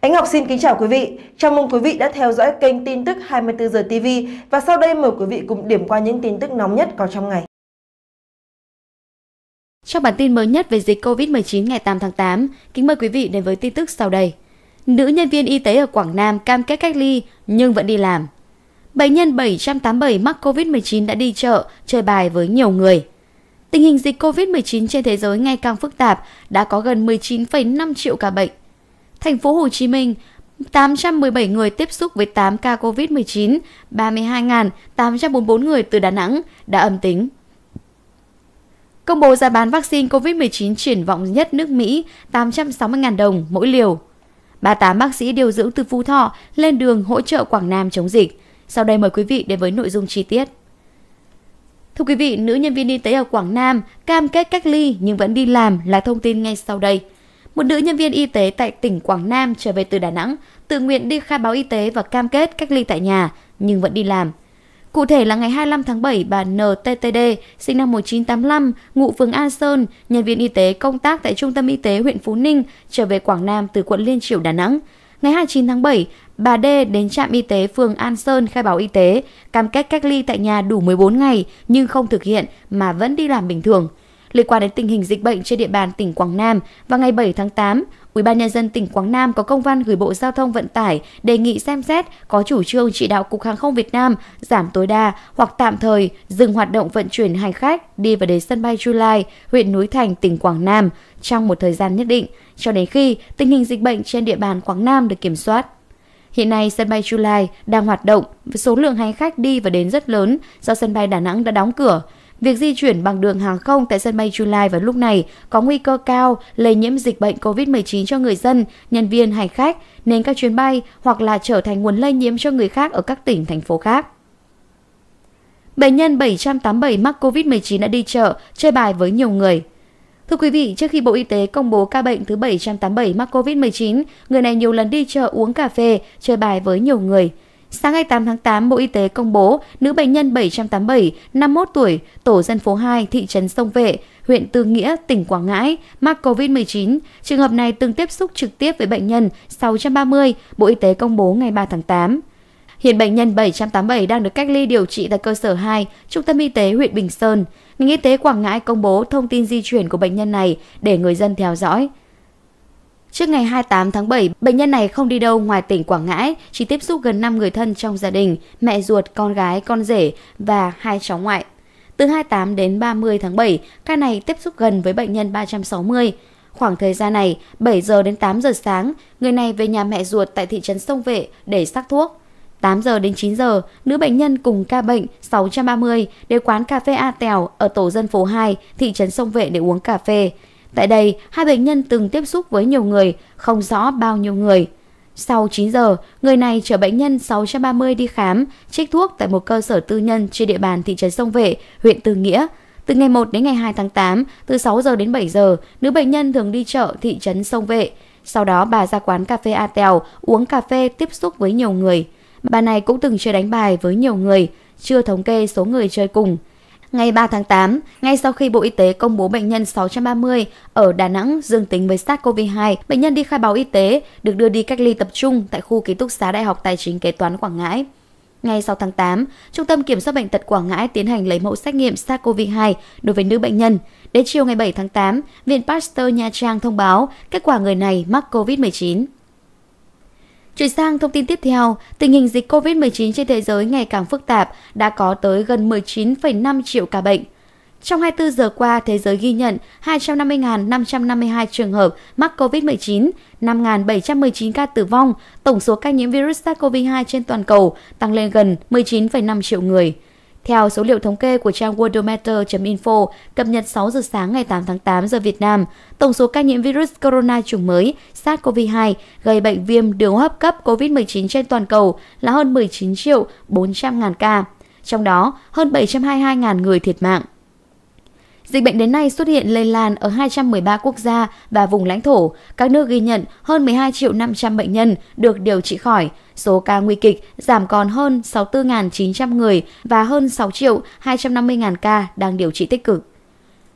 Ánh Ngọc xin kính chào quý vị. Chào mừng quý vị đã theo dõi kênh tin tức 24 giờ TV và sau đây mời quý vị cùng điểm qua những tin tức nóng nhất có trong ngày. Trong bản tin mới nhất về dịch COVID-19 ngày 8 tháng 8, kính mời quý vị đến với tin tức sau đây. Nữ nhân viên y tế ở Quảng Nam cam kết cách ly nhưng vẫn đi làm. Bệnh nhân 787 mắc COVID-19 đã đi chợ, chơi bài với nhiều người. Tình hình dịch COVID-19 trên thế giới ngày càng phức tạp, đã có gần 19,5 triệu ca bệnh Thành phố Hồ Chí Minh 817 người tiếp xúc với 8 ca COVID-19, 32.844 người từ Đà Nẵng đã âm tính. Công bố giá bán vaccine COVID-19 triển vọng nhất nước Mỹ 860.000 đồng mỗi liều. 38 bác sĩ điều dưỡng từ Phú Thọ lên đường hỗ trợ Quảng Nam chống dịch. Sau đây mời quý vị đến với nội dung chi tiết. Thưa quý vị, nữ nhân viên y tế ở Quảng Nam cam kết cách ly nhưng vẫn đi làm là thông tin ngay sau đây – một nữ nhân viên y tế tại tỉnh Quảng Nam trở về từ Đà Nẵng, tự nguyện đi khai báo y tế và cam kết cách ly tại nhà, nhưng vẫn đi làm. Cụ thể là ngày 25 tháng 7, bà NTTD, sinh năm 1985, ngụ phường An Sơn, nhân viên y tế công tác tại Trung tâm Y tế huyện Phú Ninh, trở về Quảng Nam từ quận Liên Triểu, Đà Nẵng. Ngày 29 tháng 7, bà D đến trạm y tế phường An Sơn khai báo y tế, cam kết cách ly tại nhà đủ 14 ngày nhưng không thực hiện mà vẫn đi làm bình thường. Liên quan đến tình hình dịch bệnh trên địa bàn tỉnh Quảng Nam, vào ngày 7 tháng 8, UBND tỉnh Quảng Nam có công văn gửi Bộ Giao thông Vận tải đề nghị xem xét có chủ trương chỉ đạo Cục Hàng không Việt Nam giảm tối đa hoặc tạm thời dừng hoạt động vận chuyển hành khách đi và đến sân bay Chu Lai, huyện Núi Thành, tỉnh Quảng Nam trong một thời gian nhất định, cho đến khi tình hình dịch bệnh trên địa bàn Quảng Nam được kiểm soát. Hiện nay, sân bay Chu Lai đang hoạt động với số lượng hành khách đi và đến rất lớn do sân bay Đà Nẵng đã đóng cửa. Việc di chuyển bằng đường hàng không tại sân bay July vào lúc này có nguy cơ cao lây nhiễm dịch bệnh COVID-19 cho người dân, nhân viên, hành khách, nên các chuyến bay hoặc là trở thành nguồn lây nhiễm cho người khác ở các tỉnh, thành phố khác. Bệnh nhân 787 mắc COVID-19 đã đi chợ, chơi bài với nhiều người. Thưa quý vị, trước khi Bộ Y tế công bố ca bệnh thứ 787 mắc COVID-19, người này nhiều lần đi chợ uống cà phê, chơi bài với nhiều người. Sáng ngày 8 tháng 8, Bộ Y tế công bố nữ bệnh nhân 787, 51 tuổi, tổ dân phố 2, thị trấn Sông Vệ, huyện Tư Nghĩa, tỉnh Quảng Ngãi, mắc COVID-19. Trường hợp này từng tiếp xúc trực tiếp với bệnh nhân 630, Bộ Y tế công bố ngày 3 tháng 8. Hiện bệnh nhân 787 đang được cách ly điều trị tại cơ sở 2, Trung tâm Y tế huyện Bình Sơn. Ngành Y tế Quảng Ngãi công bố thông tin di chuyển của bệnh nhân này để người dân theo dõi. Trước ngày 28 tháng 7, bệnh nhân này không đi đâu ngoài tỉnh Quảng Ngãi, chỉ tiếp xúc gần 5 người thân trong gia đình, mẹ ruột, con gái, con rể và hai cháu ngoại. Từ 28 đến 30 tháng 7, ca này tiếp xúc gần với bệnh nhân 360. Khoảng thời gian này, 7 giờ đến 8 giờ sáng, người này về nhà mẹ ruột tại thị trấn Sông Vệ để sắc thuốc. 8 giờ đến 9 giờ, nữ bệnh nhân cùng ca bệnh 630 đến quán cà phê A Tèo ở tổ dân phố 2, thị trấn Sông Vệ để uống cà phê. Tại đây, hai bệnh nhân từng tiếp xúc với nhiều người, không rõ bao nhiêu người. Sau 9 giờ, người này chở bệnh nhân 630 đi khám, trích thuốc tại một cơ sở tư nhân trên địa bàn thị trấn Sông Vệ, huyện Tư Nghĩa. Từ ngày 1 đến ngày 2 tháng 8, từ 6 giờ đến 7 giờ, nữ bệnh nhân thường đi chợ thị trấn Sông Vệ. Sau đó bà ra quán cà phê A Tèo, uống cà phê tiếp xúc với nhiều người. Bà này cũng từng chơi đánh bài với nhiều người, chưa thống kê số người chơi cùng. Ngày 3 tháng 8, ngay sau khi Bộ Y tế công bố bệnh nhân 630 ở Đà Nẵng dương tính với SARS-CoV-2, bệnh nhân đi khai báo y tế, được đưa đi cách ly tập trung tại khu ký túc xá Đại học Tài chính Kế toán Quảng Ngãi. Ngày 6 tháng 8, Trung tâm Kiểm soát Bệnh tật Quảng Ngãi tiến hành lấy mẫu xét nghiệm SARS-CoV-2 đối với nữ bệnh nhân. Đến chiều ngày 7 tháng 8, Viện Pasteur Nha Trang thông báo kết quả người này mắc COVID-19. Chuyển sang thông tin tiếp theo, tình hình dịch COVID-19 trên thế giới ngày càng phức tạp, đã có tới gần 19,5 triệu ca bệnh. Trong 24 giờ qua, thế giới ghi nhận 250.552 trường hợp mắc COVID-19, 5.719 ca tử vong, tổng số ca nhiễm virus SARS-CoV-2 trên toàn cầu tăng lên gần 19,5 triệu người. Theo số liệu thống kê của trang worldometer.info cập nhật 6 giờ sáng ngày 8 tháng 8 giờ Việt Nam, tổng số ca nhiễm virus corona chủng mới SARS-CoV-2 gây bệnh viêm đường hô hấp cấp COVID-19 trên toàn cầu là hơn 19 triệu 400 ngàn ca. Trong đó, hơn 722 ngàn người thiệt mạng. Dịch bệnh đến nay xuất hiện lây lan ở 213 quốc gia và vùng lãnh thổ. Các nước ghi nhận hơn 12 triệu 500 bệnh nhân được điều trị khỏi. Số ca nguy kịch giảm còn hơn 64.900 người và hơn 6 triệu 250.000 ca đang điều trị tích cực.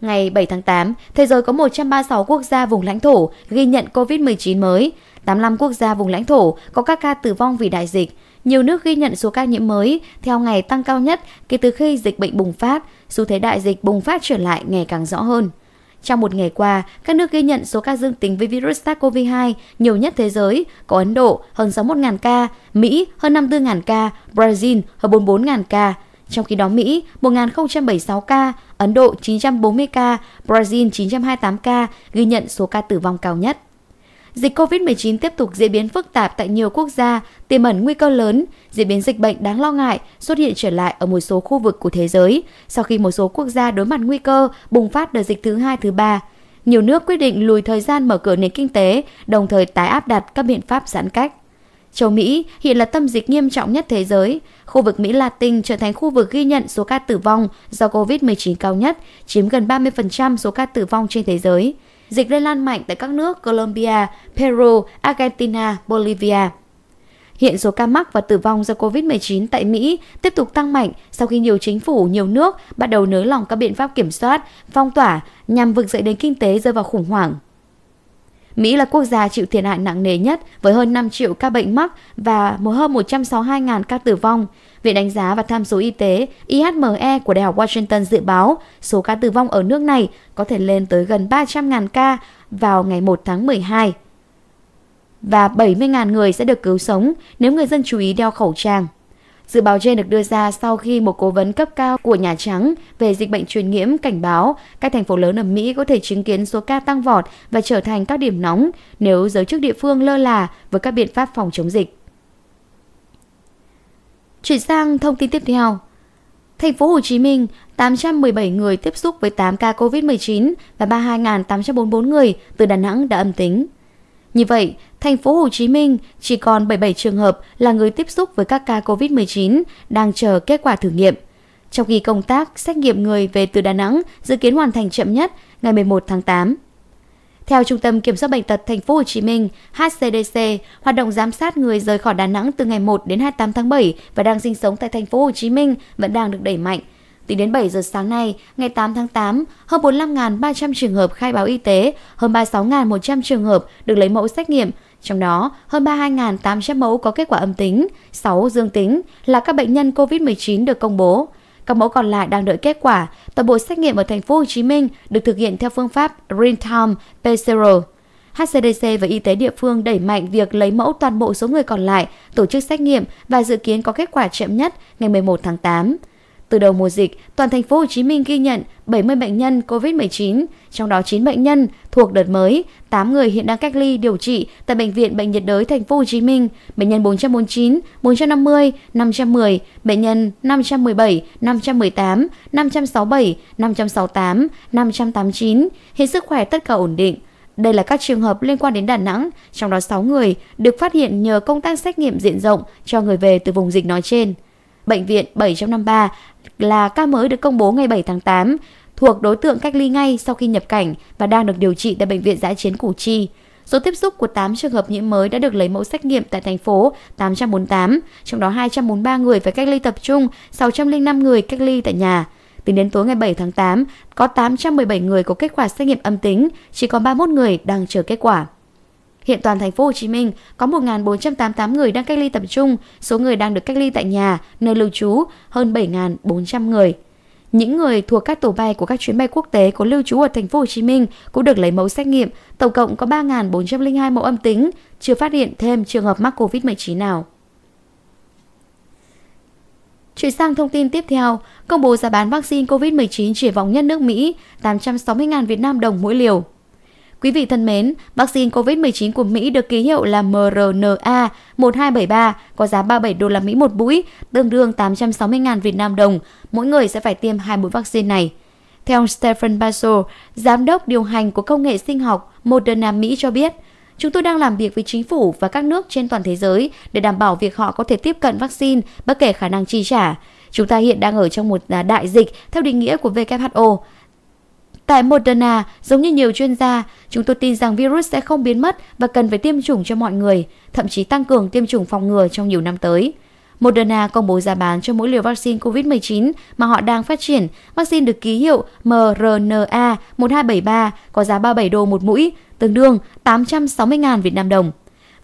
Ngày 7 tháng 8, thế giới có 136 quốc gia vùng lãnh thổ ghi nhận COVID-19 mới. 85 quốc gia vùng lãnh thổ có các ca tử vong vì đại dịch. Nhiều nước ghi nhận số ca nhiễm mới theo ngày tăng cao nhất kể từ khi dịch bệnh bùng phát, xu thế đại dịch bùng phát trở lại ngày càng rõ hơn. Trong một ngày qua, các nước ghi nhận số ca dương tính với virus SARS-CoV-2 nhiều nhất thế giới, có Ấn Độ hơn 61.000 ca, Mỹ hơn 54.000 ca, Brazil hơn 44.000 ca. Trong khi đó Mỹ 1.076 ca, Ấn Độ 940 ca, Brazil 928 ca ghi nhận số ca tử vong cao nhất. Dịch COVID-19 tiếp tục diễn biến phức tạp tại nhiều quốc gia, tiềm ẩn nguy cơ lớn, diễn biến dịch bệnh đáng lo ngại xuất hiện trở lại ở một số khu vực của thế giới sau khi một số quốc gia đối mặt nguy cơ bùng phát đợt dịch thứ hai thứ ba. Nhiều nước quyết định lùi thời gian mở cửa nền kinh tế, đồng thời tái áp đặt các biện pháp giãn cách. Châu Mỹ hiện là tâm dịch nghiêm trọng nhất thế giới. Khu vực Mỹ Latin trở thành khu vực ghi nhận số ca tử vong do COVID-19 cao nhất, chiếm gần 30% số ca tử vong trên thế giới. Dịch lây lan mạnh tại các nước Colombia, Peru, Argentina, Bolivia. Hiện số ca mắc và tử vong do COVID-19 tại Mỹ tiếp tục tăng mạnh sau khi nhiều chính phủ, nhiều nước bắt đầu nới lỏng các biện pháp kiểm soát, phong tỏa nhằm vực dậy đến kinh tế rơi vào khủng hoảng. Mỹ là quốc gia chịu thiệt hại nặng nề nhất với hơn 5 triệu ca bệnh mắc và hơn 162.000 ca tử vong. Viện đánh giá và tham số y tế IHME của Đại học Washington dự báo số ca tử vong ở nước này có thể lên tới gần 300.000 ca vào ngày 1 tháng 12. Và 70.000 người sẽ được cứu sống nếu người dân chú ý đeo khẩu trang. Dự báo trên được đưa ra sau khi một cố vấn cấp cao của Nhà Trắng về dịch bệnh truyền nhiễm cảnh báo các thành phố lớn ở Mỹ có thể chứng kiến số ca tăng vọt và trở thành các điểm nóng nếu giới chức địa phương lơ là với các biện pháp phòng chống dịch. Chuyển sang thông tin tiếp theo. Thành phố Hồ Chí Minh, 817 người tiếp xúc với 8 ca COVID-19 và 32.844 người từ Đà Nẵng đã âm tính. Như vậy, thành phố Hồ Chí Minh chỉ còn 77 trường hợp là người tiếp xúc với các ca COVID-19 đang chờ kết quả thử nghiệm. Trong khi công tác xét nghiệm người về từ Đà Nẵng dự kiến hoàn thành chậm nhất ngày 11 tháng 8. Theo Trung tâm Kiểm soát bệnh tật Thành phố Hồ Chí Minh (HCDC), hoạt động giám sát người rời khỏi Đà Nẵng từ ngày 1 đến 28 tháng 7 và đang sinh sống tại Thành phố Hồ Chí Minh vẫn đang được đẩy mạnh Tính đến 7 giờ sáng nay, ngày 8 tháng 8, hơn 45.300 trường hợp khai báo y tế, hơn 36.100 trường hợp được lấy mẫu xét nghiệm, trong đó hơn 32.800 mẫu có kết quả âm tính, 6 dương tính là các bệnh nhân COVID-19 được công bố. Các mẫu còn lại đang đợi kết quả. Toàn bộ xét nghiệm ở thành phố Hồ Chí Minh được thực hiện theo phương pháp real-time PCR. HCDC và y tế địa phương đẩy mạnh việc lấy mẫu toàn bộ số người còn lại, tổ chức xét nghiệm và dự kiến có kết quả chậm nhất ngày 11 tháng 8. Từ đầu mùa dịch, toàn thành phố Hồ Chí Minh ghi nhận 70 bệnh nhân COVID-19, trong đó 9 bệnh nhân thuộc đợt mới, 8 người hiện đang cách ly điều trị tại bệnh viện Bệnh nhiệt đới thành phố Hồ Chí Minh, bệnh nhân 449, 450, 510, bệnh nhân 517, 518, 567, 568, 589, hiện sức khỏe tất cả ổn định. Đây là các trường hợp liên quan đến Đà Nẵng, trong đó 6 người được phát hiện nhờ công tác xét nghiệm diện rộng cho người về từ vùng dịch nói trên. Bệnh viện 753 là ca mới được công bố ngày 7 tháng 8, thuộc đối tượng cách ly ngay sau khi nhập cảnh và đang được điều trị tại Bệnh viện Giã chiến Củ Chi. Số tiếp xúc của 8 trường hợp nhiễm mới đã được lấy mẫu xét nghiệm tại thành phố 848, trong đó 243 người phải cách ly tập trung, 605 người cách ly tại nhà. Tính đến tối ngày 7 tháng 8, có 817 người có kết quả xét nghiệm âm tính, chỉ còn 31 người đang chờ kết quả. Hiện toàn thành phố Hồ Chí Minh có 1.488 người đang cách ly tập trung, số người đang được cách ly tại nhà, nơi lưu trú hơn 7.400 người. Những người thuộc các tổ bay của các chuyến bay quốc tế có lưu trú ở thành phố Hồ Chí Minh cũng được lấy mẫu xét nghiệm, tổng cộng có 3.402 mẫu âm tính, chưa phát hiện thêm trường hợp mắc COVID-19 nào. Chuyển sang thông tin tiếp theo, công bố giá bán vaccine COVID-19 triển vọng nhất nước Mỹ 860.000 Việt Nam đồng mỗi liều. Quý vị thân mến, vaccine COVID-19 của Mỹ được ký hiệu là mRNA 1273 có giá 37 đô la Mỹ một mũi, tương đương 860.000 Việt Nam đồng. Mỗi người sẽ phải tiêm hai mũi vaccine này. Theo Stephen Basso, giám đốc điều hành của công nghệ sinh học Moderna Mỹ cho biết, Chúng tôi đang làm việc với chính phủ và các nước trên toàn thế giới để đảm bảo việc họ có thể tiếp cận vaccine bất kể khả năng chi trả. Chúng ta hiện đang ở trong một à, đại dịch theo định nghĩa của WHO. Tại Moderna, giống như nhiều chuyên gia, chúng tôi tin rằng virus sẽ không biến mất và cần phải tiêm chủng cho mọi người, thậm chí tăng cường tiêm chủng phòng ngừa trong nhiều năm tới. Moderna công bố giá bán cho mỗi liều vaccine COVID-19 mà họ đang phát triển. Vaccine được ký hiệu mRNA-1273 có giá 37 đô một mũi, tương đương 860.000 Việt Nam đồng.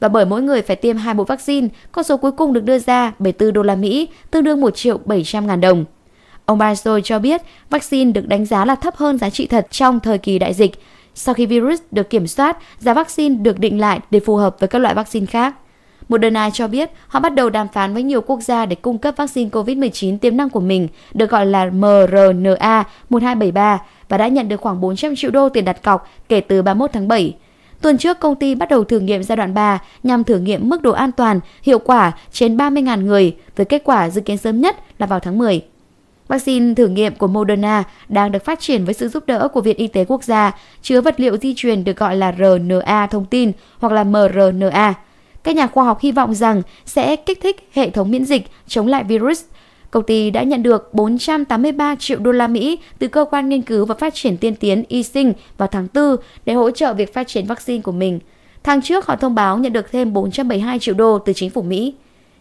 Và bởi mỗi người phải tiêm hai mũi vaccine, con số cuối cùng được đưa ra 74 đô la Mỹ, tương đương 1 triệu 700 ngàn đồng. Ông Bansoi cho biết vaccine được đánh giá là thấp hơn giá trị thật trong thời kỳ đại dịch. Sau khi virus được kiểm soát, giá vaccine được định lại để phù hợp với các loại vaccine khác. Moderna cho biết họ bắt đầu đàm phán với nhiều quốc gia để cung cấp vaccine COVID-19 tiềm năng của mình, được gọi là mRNA-1273 và đã nhận được khoảng 400 triệu đô tiền đặt cọc kể từ 31 tháng 7. Tuần trước, công ty bắt đầu thử nghiệm giai đoạn 3 nhằm thử nghiệm mức độ an toàn, hiệu quả trên 30.000 người, với kết quả dự kiến sớm nhất là vào tháng 10. Vaccine thử nghiệm của Moderna đang được phát triển với sự giúp đỡ của Viện Y tế Quốc gia, chứa vật liệu di truyền được gọi là RNA thông tin hoặc là mRNA. Các nhà khoa học hy vọng rằng sẽ kích thích hệ thống miễn dịch chống lại virus. Công ty đã nhận được 483 triệu đô la Mỹ từ cơ quan nghiên cứu và phát triển tiên tiến y sinh vào tháng 4 để hỗ trợ việc phát triển vaccine của mình. Tháng trước, họ thông báo nhận được thêm 472 triệu đô từ chính phủ Mỹ.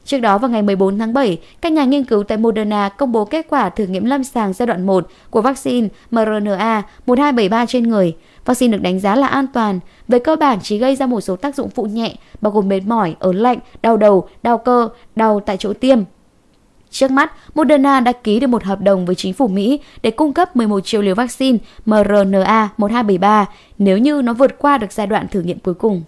Trước đó vào ngày 14 tháng 7, các nhà nghiên cứu tại Moderna công bố kết quả thử nghiệm lâm sàng giai đoạn 1 của vaccine mRNA 1273 trên người. Vaccine được đánh giá là an toàn, về cơ bản chỉ gây ra một số tác dụng phụ nhẹ, bao gồm mệt mỏi, ớn lạnh, đau đầu, đau cơ, đau tại chỗ tiêm, Trước mắt, Moderna đã ký được một hợp đồng với chính phủ Mỹ để cung cấp 11 triệu liều vaccine mRNA 1273 nếu như nó vượt qua được giai đoạn thử nghiệm cuối cùng.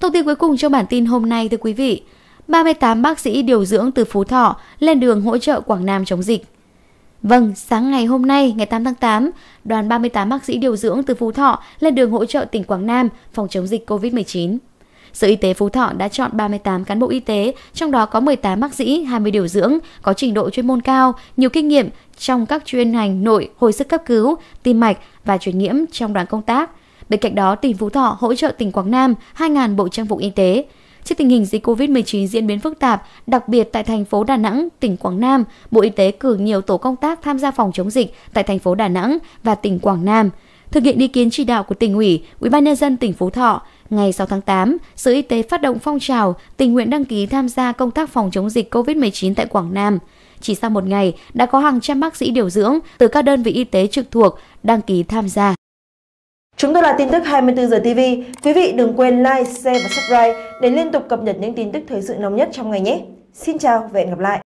Thông tin cuối cùng trong bản tin hôm nay thưa quý vị, 38 bác sĩ điều dưỡng từ Phú Thọ lên đường hỗ trợ Quảng Nam chống dịch. Vâng, sáng ngày hôm nay, ngày 8 tháng 8, đoàn 38 bác sĩ điều dưỡng từ Phú Thọ lên đường hỗ trợ tỉnh Quảng Nam phòng chống dịch COVID-19. Sở Y tế Phú Thọ đã chọn 38 cán bộ y tế, trong đó có 18 bác sĩ, 20 điều dưỡng, có trình độ chuyên môn cao, nhiều kinh nghiệm trong các chuyên ngành nội, hồi sức cấp cứu, tim mạch và truyền nhiễm trong đoàn công tác – Bên cạnh đó, tỉnh Phú Thọ hỗ trợ tỉnh Quảng Nam 2.000 bộ trang phục y tế. Trước tình hình dịch COVID-19 diễn biến phức tạp, đặc biệt tại thành phố Đà Nẵng, tỉnh Quảng Nam, Bộ Y tế cử nhiều tổ công tác tham gia phòng chống dịch tại thành phố Đà Nẵng và tỉnh Quảng Nam. Thực hiện ý kiến chỉ đạo của tỉnh ủy, UBND tỉnh Phú Thọ, ngày 6 tháng 8, Sở Y tế phát động phong trào tình nguyện đăng ký tham gia công tác phòng chống dịch COVID-19 tại Quảng Nam. Chỉ sau một ngày, đã có hàng trăm bác sĩ điều dưỡng từ các đơn vị y tế trực thuộc đăng ký tham gia. Chúng tôi là tin tức 24 giờ TV. Quý vị đừng quên like, share và subscribe để liên tục cập nhật những tin tức thời sự nóng nhất trong ngày nhé. Xin chào và hẹn gặp lại.